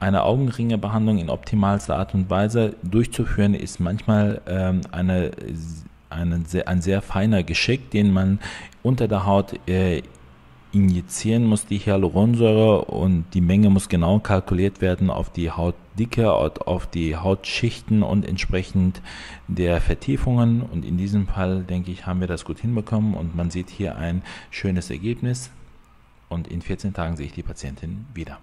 Eine Augenringebehandlung in optimalster Art und Weise durchzuführen ist manchmal ähm, eine, eine sehr, ein sehr feiner Geschick, den man unter der Haut äh, injizieren muss die Hyaluronsäure und die Menge muss genau kalkuliert werden auf die Hautdicke, auf die Hautschichten und entsprechend der Vertiefungen. Und in diesem Fall, denke ich, haben wir das gut hinbekommen und man sieht hier ein schönes Ergebnis. Und in 14 Tagen sehe ich die Patientin wieder.